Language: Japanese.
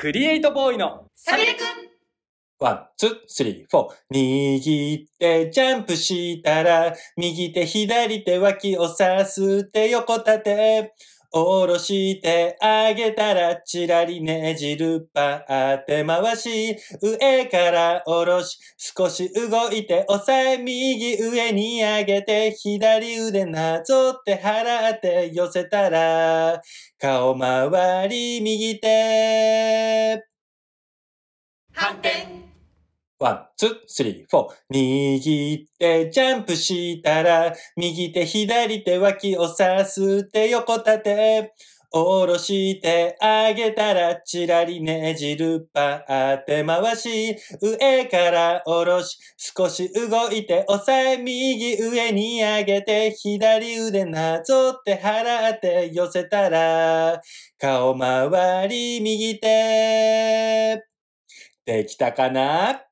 クリエイトボーイのサビレくんワン、ツー、スリー、フォー。右手ジャンプしたら、右手左手脇を刺すって横立て。おろしてあげたらちらりねじるパーて回し上からおろし少し動いて押さえ右上に上げて左腕なぞって払って寄せたら顔回り右手反転ワン、ツー、スリー、フォー。右手ジャンプしたら、右手左手脇を刺す手横立て。おろしてあげたら、ちらりねじるパーて回し、上からおろし、少し動いて押さえ、右上に上げて、左腕なぞって払って寄せたら、顔回り右手。できたかな